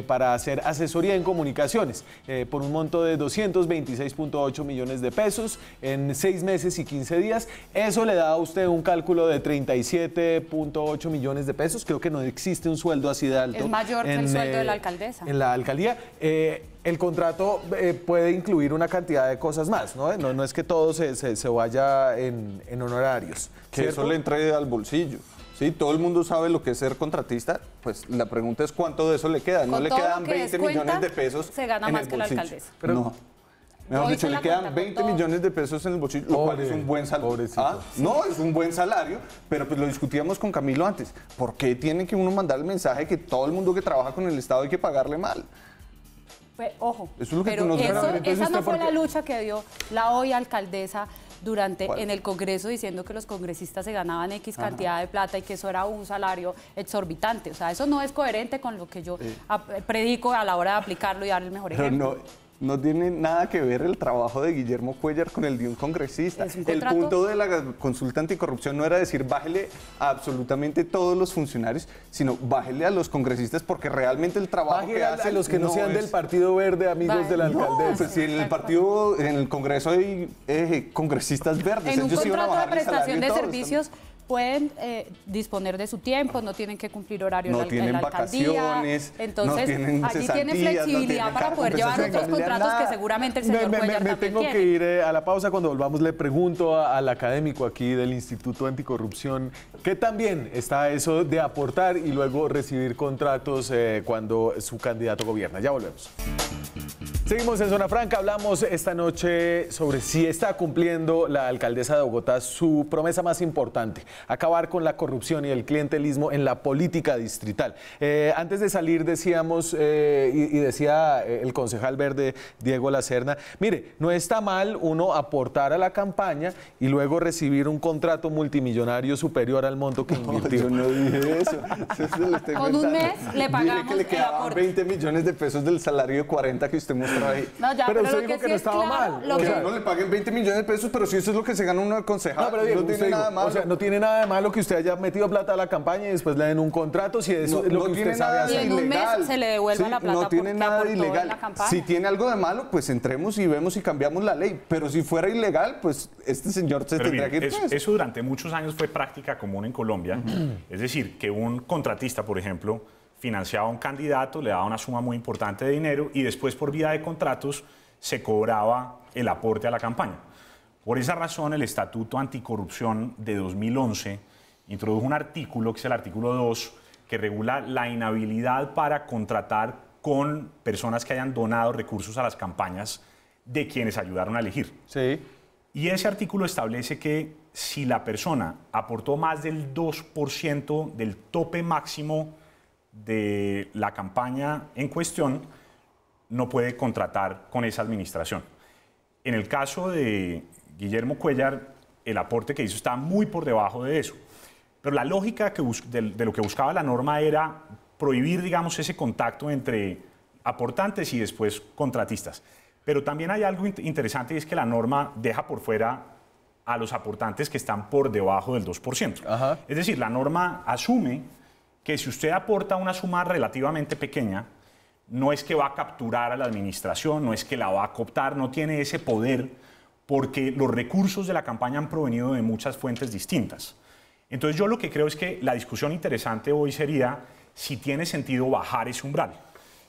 para hacer asesoría en comunicaciones por un monto de 226.8 millones de pesos en seis meses y 15 días. Eso le da a usted un cálculo de 37.8 millones de pesos. Creo que no existe un sueldo así de alto. Es mayor que el sueldo de la alcaldesa. En la alcaldía. el contrato puede incluir una cantidad de cosas más, ¿no? No, es que todo se, vaya en, honorarios. Que eso le entregue al bolsillo. Sí, todo el mundo sabe lo que es ser contratista, pues la pregunta es cuánto de eso le queda. no le quedan 20 millones de pesos. Se gana más que la alcaldesa. no. Mejor dicho, le quedan 20 millones de pesos en el bolsillo, lo cual es un buen salario. ¿Ah? No, es un buen salario, pero pues lo discutíamos con Camilo antes. ¿Por qué tiene que uno mandar el mensaje que todo el mundo que trabaja con el Estado hay que pagarle mal? Pues, ojo, pero esa no fue la lucha que dio la hoy alcaldesa durante en el Congreso diciendo que los congresistas se ganaban X cantidad de plata y que eso era un salario exorbitante. O sea, eso no es coherente con lo que yo eh. predico a la hora de aplicarlo y dar el mejor ejemplo. No tiene nada que ver el trabajo de Guillermo Cuellar con el de un congresista. el punto de la consulta anticorrupción no era decir bájele a absolutamente todos los funcionarios, sino bájele a los congresistas porque realmente el trabajo que hacen... los que no, sean del Partido Verde, amigos de la pues, si en el partido, en el Congreso hay eh, congresistas verdes. En ellos de prestación de servicios pueden eh, disponer de su tiempo, no tienen que cumplir horario no tienen Vacaciones, entonces, no tienen allí flexibilidad para poder pues, llevar otros contratos que seguramente el señor Me, me, tengo que ir eh, a la pausa cuando volvamos. Le pregunto al académico aquí del Instituto Anticorrupción que también está eso de aportar y luego recibir contratos eh, cuando su candidato gobierna. Ya volvemos. Seguimos en Zona Franca, hablamos esta noche sobre si está cumpliendo la alcaldesa de Bogotá su promesa más importante, acabar con la corrupción y el clientelismo en la política distrital. Eh, antes de salir decíamos, eh, y, decía eh, el concejal verde Diego Lacerna, mire, no está mal uno aportar a la campaña y luego recibir un contrato multimillonario superior al monto que [LAUGHS] invirtió. No, no dije eso. [LAUGHS] con un mes le pagamos que le quedaban 20 millones de pesos del salario de 40 que usted mostró no, pero, pero usted dijo que, no estaba mal. que... no le paguen 20 millones de pesos, pero si eso es lo que se gana un concejal. No, tiene nada malo. O sea, no tiene nada de malo que usted haya metido plata a la campaña y después le den un contrato, si eso no, lo que sabe se le la plata. No tiene nada de ilegal. Si tiene algo de malo, pues entremos y vemos si cambiamos la ley. Pero si fuera ilegal, pues este señor se tendría que Eso durante muchos años fue práctica común en Colombia. Es decir, que un contratista, por ejemplo, financiaba a un candidato, le daba una suma muy importante de dinero y después por vía de contratos se cobraba el aporte a la campaña. Por esa razón el Estatuto Anticorrupción de 2011 introdujo un artículo, que es el artículo 2, que regula la inhabilidad para contratar con personas que hayan donado recursos a las campañas de quienes ayudaron a elegir. Y ese artículo establece que si la persona aportó más del 2% del tope máximo de la campaña en cuestión no puede contratar con esa administración. En el caso de Guillermo Cuellar, el aporte que hizo está muy por debajo de eso. Pero la lógica de, lo que buscaba la norma era prohibir, digamos, ese contacto entre aportantes y después contratistas. Pero también hay algo interesante y es que la norma deja por fuera a los aportantes que están por debajo del 2%. Es decir, la norma asume que si usted aporta una suma relativamente pequeña, no es que va a capturar a la administración, no es que la va a cooptar, no tiene ese poder porque los recursos de la campaña han provenido de muchas fuentes distintas. Entonces yo lo que creo es que la discusión interesante hoy sería si tiene sentido bajar ese umbral.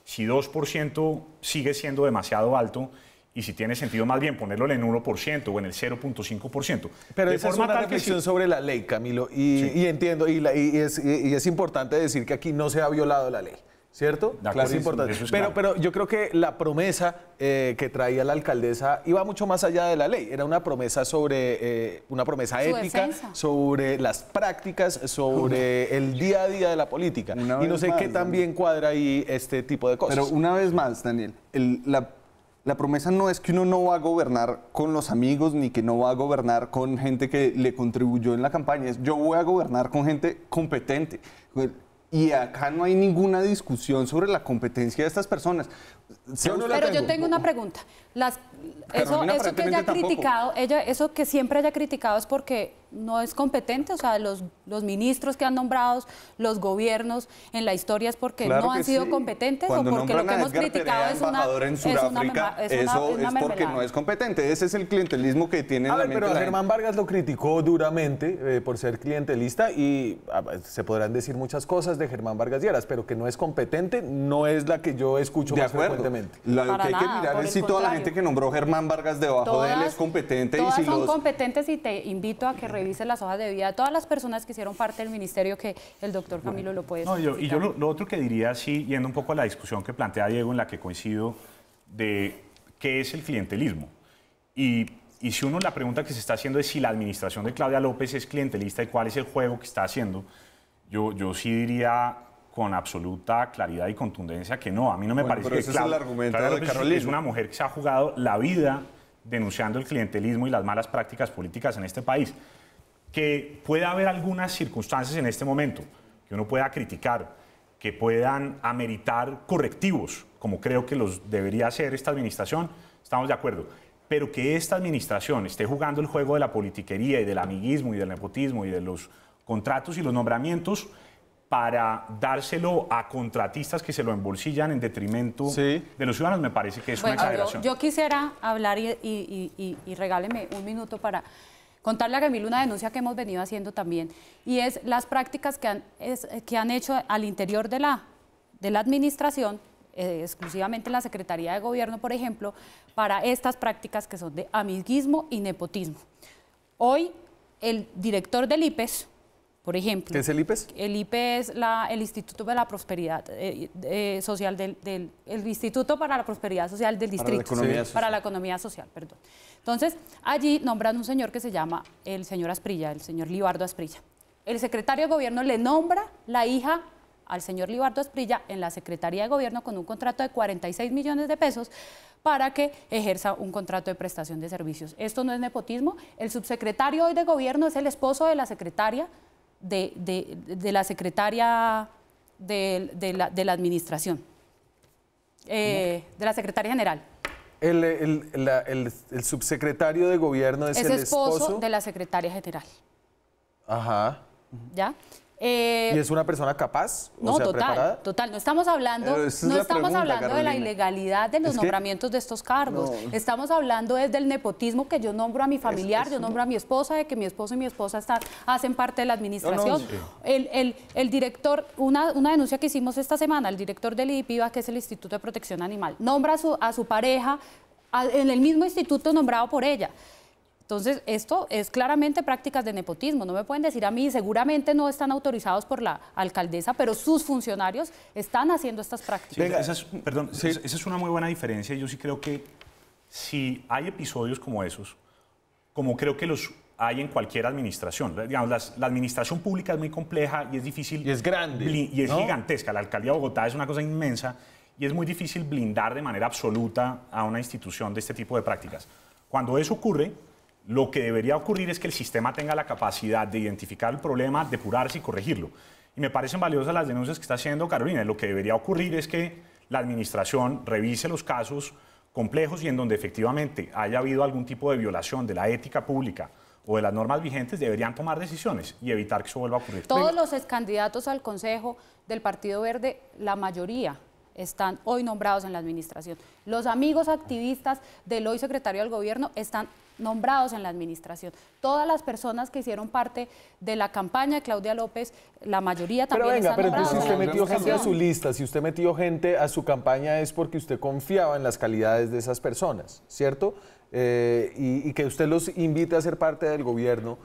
Si 2% sigue siendo demasiado alto, y si tiene sentido más bien ponerlo en 1% o en el 0.5%. Pero esa es una reflexión sobre la ley, Camilo, y, entiendo, y, es, importante decir que aquí no se ha violado la ley. ¿Cierto? Claro, es importante. pero, pero yo creo que la promesa eh, que traía la alcaldesa iba mucho más allá de la ley. Era una promesa sobre eh, una promesa ética, sobre las prácticas, sobre el día a día de la política. y no sé qué tan bien cuadra ahí este tipo de cosas. Pero una vez más, Daniel, el, la la promesa no es que uno no va a gobernar con los amigos ni que no va a gobernar con gente que le contribuyó en la campaña. Es yo voy a gobernar con gente competente. Y acá no hay ninguna discusión sobre la competencia de estas personas pero yo tengo una pregunta. eso, que ella ha criticado, ella, eso que siempre haya criticado es porque no es competente, o sea, los, ministros que han nombrado, los gobiernos en la historia es porque no han sido competentes o porque lo que hemos criticado es, una, en eso es, porque no es competente. Ese es el clientelismo que tiene. pero Germán Vargas lo criticó duramente eh, por ser clientelista y ah, pues, se podrán decir muchas cosas de Germán Vargas Lleras, pero que no es competente no es la que yo escucho más acuerdo. La, lo que hay que mirar es si toda la gente que nombró Germán Vargas debajo de él es competente. y si son competentes y te invito a que revises las hojas de vida de todas las personas que hicieron parte del ministerio que el doctor Camilo lo puede no, Y yo lo, otro que diría, sí, yendo un poco a la discusión que plantea Diego, en la que coincido, de qué es el clientelismo. Y y si uno la pregunta que se está haciendo es si la administración de Claudia López es clientelista y cuál es el juego que está haciendo, yo, yo sí diría con absoluta claridad y contundencia que no. A mí no me parece que es el pues, es una mujer que se ha jugado la vida denunciando el clientelismo y las malas prácticas políticas en este país. Que pueda haber algunas circunstancias en este momento que uno pueda criticar, que puedan ameritar correctivos, como creo que los debería hacer esta administración, estamos de acuerdo. Pero que esta administración esté jugando el juego de la politiquería y del amiguismo y del nepotismo y de los contratos y los nombramientos para dárselo a contratistas que se lo embolsillan en detrimento de los ciudadanos, me parece que es una exageración. Yo, quisiera hablar y, regáleme un minuto para contarle a Camilo una denuncia que hemos venido haciendo también, y es las prácticas que han, que han hecho al interior de la, de la administración eh, exclusivamente la Secretaría de Gobierno, por ejemplo, para estas prácticas que son de amiguismo y nepotismo. Hoy el director del IPES, por ejemplo. ¿Qué es el IPES? El IPES es eh, el Instituto para la Prosperidad Social del, Instituto para la Prosperidad Social del Distrito. Para la, Economía Social. perdón. Entonces, allí nombran un señor que se llama el señor Asprilla, el señor Libardo Asprilla. El secretario de gobierno le nombra la hija al señor Libardo Asprilla en la Secretaría de Gobierno con un contrato de 46 millones de pesos para que ejerza un contrato de prestación de servicios. Esto no es nepotismo. El subsecretario hoy de gobierno es el esposo de la secretaria de, la secretaria de, la, administración, eh, de la secretaria general. El, subsecretario de gobierno es, el esposo de la secretaria general. Ajá. ¿Ya? Eh, ¿Y es una persona capaz? No, total, No estamos hablando, no estamos hablando de la ilegalidad de los nombramientos de estos cargos. Estamos hablando desde del nepotismo que yo nombro a mi familiar, yo nombro a mi esposa, de que mi esposo y mi esposa hacen parte de la administración. El, director, una, una denuncia que hicimos esta semana, el director del IDIPIVA, que es el Instituto de Protección Animal, nombra a su, pareja en el mismo instituto nombrado por ella. Entonces, esto es claramente prácticas de nepotismo. No me pueden decir a mí, seguramente no están autorizados por la alcaldesa, pero sus funcionarios están haciendo estas prácticas. Venga, esa es, perdón, esa es una muy buena diferencia. Yo sí creo que si hay episodios como esos, como creo que los hay en cualquier administración. Digamos, la administración pública es muy compleja y es difícil. Y es grande. Y es gigantesca. La alcaldía de Bogotá es una cosa inmensa y es muy difícil blindar de manera absoluta a una institución de este tipo de prácticas. Cuando eso ocurre, lo que debería ocurrir es que el sistema tenga la capacidad de identificar el problema, depurarse y corregirlo. Y me parecen valiosas las denuncias que está haciendo Carolina. Lo que debería ocurrir es que la administración revise los casos complejos y en donde efectivamente haya habido algún tipo de violación de la ética pública o de las normas vigentes deberían tomar decisiones y evitar que eso vuelva a ocurrir. Todos los candidatos al Consejo del Partido Verde, la mayoría están hoy nombrados en la administración. Los amigos activistas del hoy secretario del gobierno están nombrados en la administración. Todas las personas que hicieron parte de la campaña de Claudia López, la mayoría también pero pero venga, Pero si usted metió gente a su lista, si usted metió gente a su campaña es porque usted confiaba en las calidades de esas personas, ¿cierto? Eh, y, y que usted los invite a ser parte del gobierno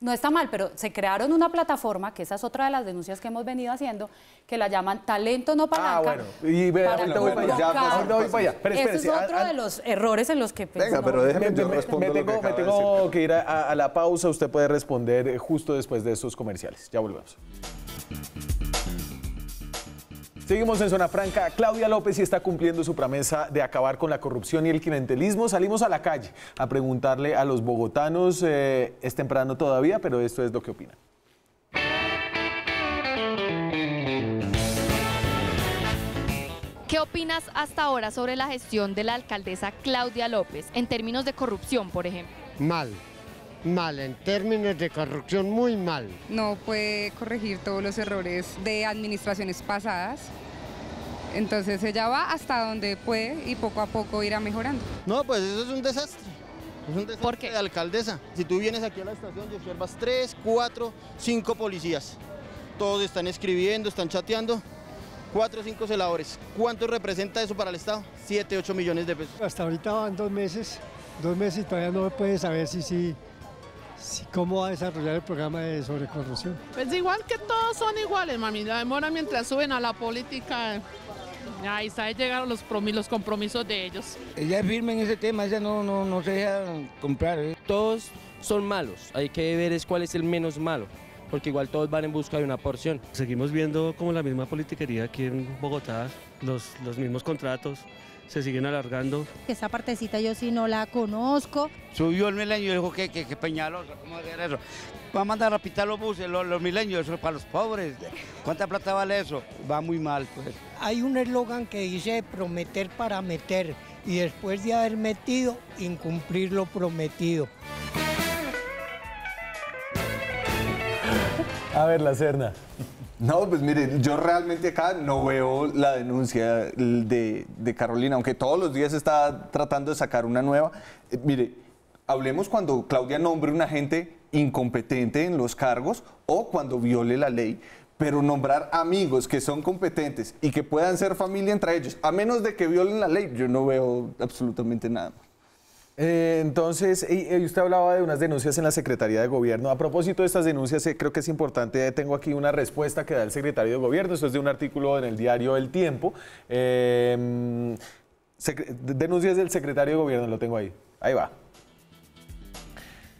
no está mal, pero se crearon una plataforma, que esa es otra de las denuncias que hemos venido haciendo, que la llaman talento no ah, palanca. Ah, bueno. Y ve, ahorita voy para allá. voy para allá. Ese es otro de los errores en los que Venga, pero déjeme, me, tengo, que, me tengo que ir a, la pausa. Usted puede responder eh, justo después de esos comerciales. Ya volvemos. Seguimos en Zona Franca. Claudia López sí está cumpliendo su promesa de acabar con la corrupción y el clientelismo. Salimos a la calle a preguntarle a los bogotanos. Eh, es temprano todavía, pero esto es lo que opinan. ¿Qué opinas hasta ahora sobre la gestión de la alcaldesa Claudia López en términos de corrupción, por ejemplo? Mal mal, en términos de corrupción muy mal. No puede corregir todos los errores de administraciones pasadas. Entonces ella va hasta donde puede y poco a poco irá mejorando. No, pues eso es un desastre. Es un desastre de alcaldesa. Si tú vienes aquí a la estación y observas tres, cuatro, cinco policías. Todos están escribiendo, están chateando. cuatro o 5 celadores. ¿Cuánto representa eso para el Estado? 7, 8 millones de pesos. Hasta ahorita van dos meses, dos meses y todavía no puede saber si, sí ¿Cómo va a desarrollar el programa de sobre corrupción? Pues igual que todos son iguales, mami. La demora mientras suben a la política. Ahí está, llegaron los, compromisos de ellos. Ella es firme en ese tema, ella no, no, se deja comprar. ¿eh? Todos son malos, hay que ver cuál es el menos malo, porque igual todos van en busca de una porción. Seguimos viendo como la misma politiquería aquí en Bogotá, los mismos contratos, se siguen alargando. Esa partecita yo sí no la conozco. Subió el milenio y dijo que, que, ¿cómo va a ser eso? Va a mandar a pitar los buses, los, milenios, eso es para los pobres. ¿Cuánta plata vale eso? Va muy mal, pues. Hay un eslogan que dice prometer para meter y después de haber metido, incumplir lo prometido. A ver, la cerna. No, pues mire, yo realmente acá no veo la denuncia de, Carolina, aunque todos los días está tratando de sacar una nueva. Eh, mire, hablemos cuando Claudia nombre un agente incompetente en los cargos o cuando viole la ley, pero nombrar amigos que son competentes y que puedan ser familia entre ellos, a menos de que violen la ley, yo no veo absolutamente nada. Eh, entonces, usted hablaba de unas denuncias en la Secretaría de Gobierno. A propósito de estas denuncias, eh, creo que es importante, tengo aquí una respuesta que da el secretario de Gobierno, esto es de un artículo en el diario El Tiempo. Eh, denuncias del secretario de Gobierno, lo tengo ahí. Ahí va.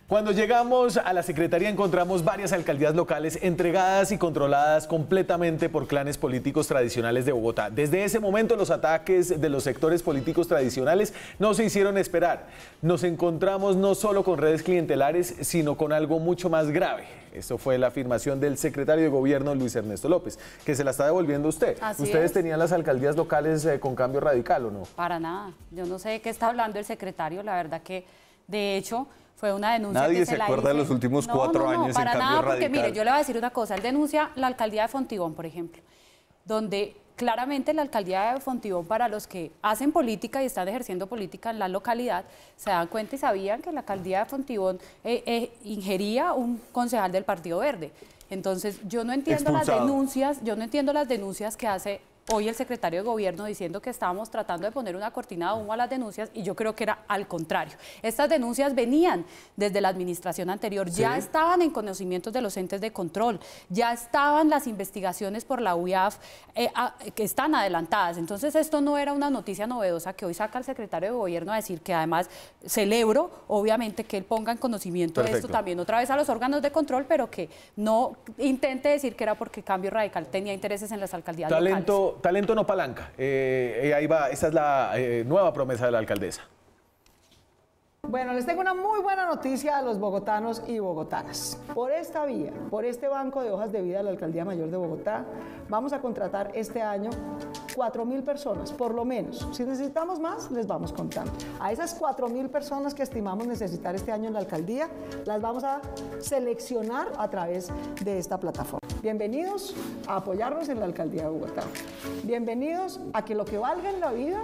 Cuando llegamos a la Secretaría encontramos varias alcaldías locales entregadas y controladas completamente por clanes políticos tradicionales de Bogotá. Desde ese momento los ataques de los sectores políticos tradicionales no se hicieron esperar. Nos encontramos no solo con redes clientelares, sino con algo mucho más grave. Eso fue la afirmación del secretario de gobierno Luis Ernesto López, que se la está devolviendo usted. ¿Ustedes tenían las alcaldías locales eh, con cambio radical o no? Para nada. Yo no sé de qué está hablando el secretario, la verdad que de hecho... Fue una denuncia. Nadie que se, acuerda de los últimos cuatro no, no, Para nada, porque mire, yo le voy a decir una cosa. Él denuncia la alcaldía de Fontibón, por ejemplo, donde claramente la alcaldía de Fontibón, para los que hacen política y están ejerciendo política en la localidad, se dan cuenta y sabían que la alcaldía de Fontibón eh, eh, ingería un concejal del Partido Verde. Entonces, yo no entiendo las denuncias, yo no entiendo las denuncias que hace hoy el secretario de Gobierno diciendo que estábamos tratando de poner una cortina de humo a las denuncias y yo creo que era al contrario. Estas denuncias venían desde la administración anterior, ya estaban en conocimientos de los entes de control, ya estaban las investigaciones por la UIAF eh, que están adelantadas. Entonces esto no era una noticia novedosa que hoy saca el secretario de Gobierno a decir que además celebro, obviamente, que él ponga en conocimiento esto también otra vez a los órganos de control, pero que no intente decir que era porque Cambio Radical tenía intereses en las alcaldías. Talento, talento no palanca. Eh, eh, ahí va, esa es la eh, nueva promesa de la alcaldesa. Bueno, les tengo una muy buena noticia a los bogotanos y bogotanas. Por esta vía, por este banco de hojas de vida de la Alcaldía Mayor de Bogotá, vamos a contratar este año 4.000 personas, por lo menos. Si necesitamos más, les vamos contando. A esas 4.000 personas que estimamos necesitar este año en la alcaldía, las vamos a seleccionar a través de esta plataforma. Bienvenidos a apoyarnos en la alcaldía de Bogotá. Bienvenidos a que lo que valga en la vida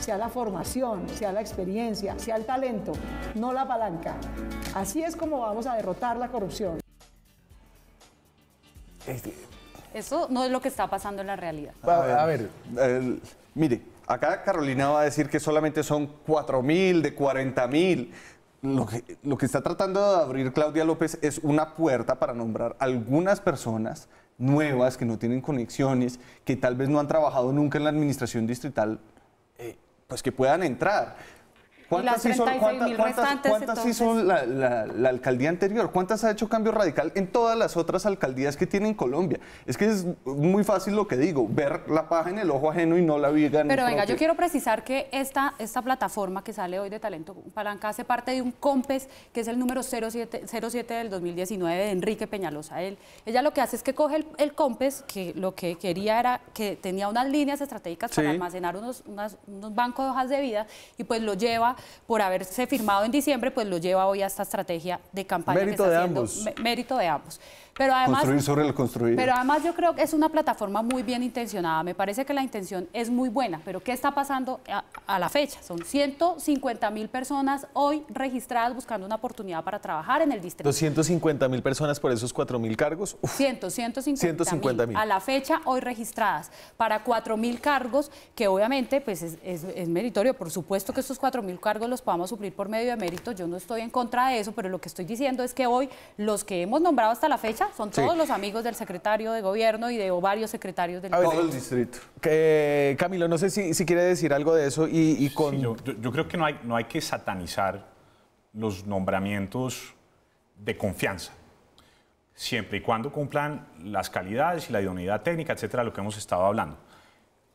sea la formación, sea la experiencia, sea el talento no la palanca. Así es como vamos a derrotar la corrupción. Este, Eso no es lo que está pasando en la realidad. A ver, mire, acá Carolina va a decir que solamente son 4 mil, de 40 mil. Lo que, está tratando de abrir Claudia López es una puerta para nombrar algunas personas nuevas, que no tienen conexiones, que tal vez no han trabajado nunca en la administración distrital, eh, pues que puedan entrar. ¿Cuántas hizo, la, alcaldía anterior? ¿Cuántas ha hecho cambio radical en todas las otras alcaldías que tiene en Colombia? Es que es muy fácil lo que digo, ver la paja en el ojo ajeno y no la viga en Pero venga, yo quiero precisar que esta, esta plataforma que sale hoy de Talento Palanca hace parte de un COMPES, que es el número 07, del 2019 de Enrique Peñalosa. Él, ella lo que hace es que coge el, COMPES, que lo que quería era que tenía unas líneas estratégicas para almacenar unos, unos bancos de hojas de vida, y pues lo lleva por haberse firmado en diciembre, pues lo lleva hoy a esta estrategia de campaña. Mérito está de ambos. Mérito de ambos. Pero además, construir sobre lo construido. Pero además yo creo que es una plataforma muy bien intencionada. Me parece que la intención es muy buena, pero ¿qué está pasando a, la fecha? Son 150 mil personas hoy registradas buscando una oportunidad para trabajar en el distrito. 250 mil personas por esos 4 mil cargos. 100, 150 mil a la fecha hoy registradas para 4 mil cargos, que obviamente pues es, meritorio. Por supuesto que estos 4 mil cargos los podamos suplir por medio de mérito. Yo no estoy en contra de eso, pero lo que estoy diciendo es que hoy los que hemos nombrado hasta la fecha son todos los amigos del secretario de gobierno y de varios secretarios del gobierno. el distrito. que Camilo, no sé si, si, quiere decir algo de eso y, con... yo, creo que no hay, no hay que satanizar los nombramientos de confianza, siempre y cuando cumplan las calidades y la idoneidad técnica, etcétera, lo que hemos estado hablando.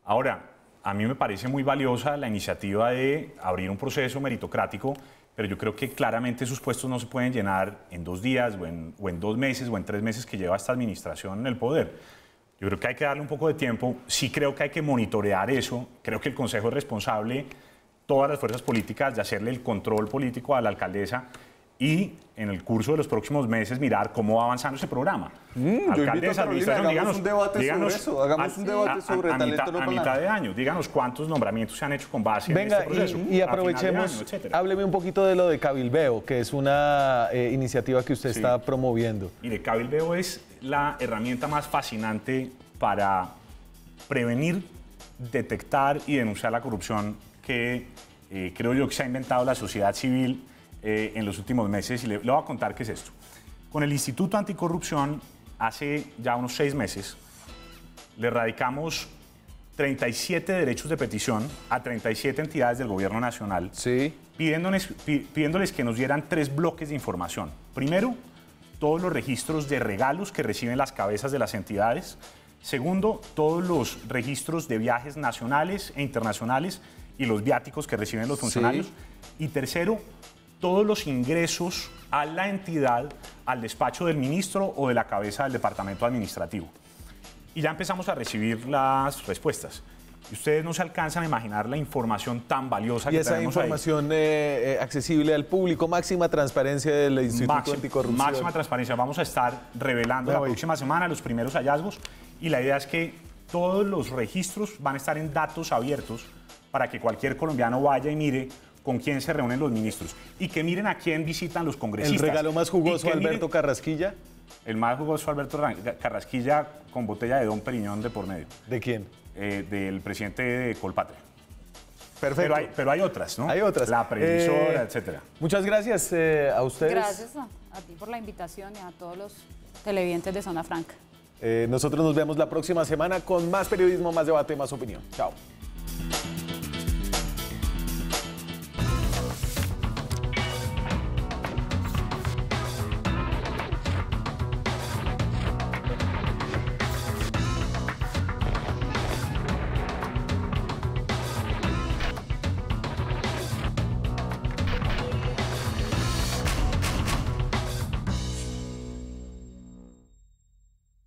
Ahora, a mí me parece muy valiosa la iniciativa de abrir un proceso meritocrático pero yo creo que claramente esos puestos no se pueden llenar en dos días o en, o en, dos meses o en tres meses que lleva esta administración en el poder. Yo creo que hay que darle un poco de tiempo, sí creo que hay que monitorear eso, creo que el Consejo es responsable, todas las fuerzas políticas, de hacerle el control político a la alcaldesa, y en el curso de los próximos meses mirar cómo va avanzando ese programa. Mm, un debate sobre eso, hagamos un debate sobre talento mitad, a mitad de año, díganos cuántos nombramientos se han hecho con base en este proceso. Y, aprovechemos, hábleme un poquito de lo de Cabilbeo, que es una eh, iniciativa que usted está promoviendo. Mire, Cabilbeo es la herramienta más fascinante para prevenir, detectar y denunciar la corrupción que eh, creo yo que se ha inventado la sociedad civil eh, en los últimos meses y le, voy a contar qué es esto. Con el Instituto Anticorrupción, hace ya unos seis meses, le radicamos 37 derechos de petición a 37 entidades del gobierno nacional, sí. pidiéndoles, pidiéndoles que nos dieran tres bloques de información. Primero, todos los registros de regalos que reciben las cabezas de las entidades. Segundo, todos los registros de viajes nacionales e internacionales y los viáticos que reciben los funcionarios. Y tercero, todos los ingresos a la entidad, al despacho del ministro o de la cabeza del departamento administrativo. Y ya empezamos a recibir las respuestas. Y ustedes no se alcanzan a imaginar la información tan valiosa y esa información eh, eh, accesible al público, máxima transparencia del Instituto máxima, Anticorrupción. Máxima transparencia. Vamos a estar revelando la próxima semana los primeros hallazgos y la idea es que todos los registros van a estar en datos abiertos para que cualquier colombiano vaya y mire con quién se reúnen los ministros y que miren a quién visitan los congresistas. ¿El regalo más jugoso Alberto Carrasquilla? El más jugoso Alberto Carrasquilla con botella de Don Periñón de por medio. ¿De quién? Eh, del presidente de Colpatria. Perfecto. Pero hay, otras, ¿no? Hay otras. La previsora, etc. Eh, etcétera. Muchas gracias eh, a ustedes. Gracias a, ti por la invitación y a todos los televidentes de Zona Franca. nosotros nos vemos la próxima semana con más periodismo, más debate, más opinión. Chao.